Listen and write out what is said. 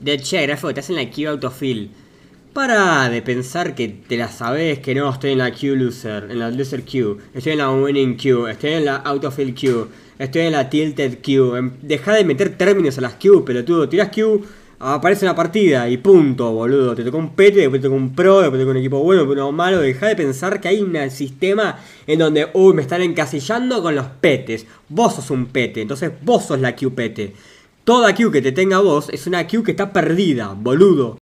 de che gráfico te hacen la queue autofill. Para de pensar que te la sabes, que no estoy en la queue loser, en la loser queue, estoy en la winning queue, estoy en la autofill queue, estoy en la tilted queue. Em, Deja de meter términos a las Pero tú Tiras queue, aparece una partida y punto, boludo. Te toca un pete, después te toca un pro, después te toca un equipo bueno, pero no malo. Deja de pensar que hay un sistema en donde, uy, me están encasillando con los petes. Vos sos un pete, entonces vos sos la queue pete. Toda Q que te tenga vos es una Q que está perdida, boludo.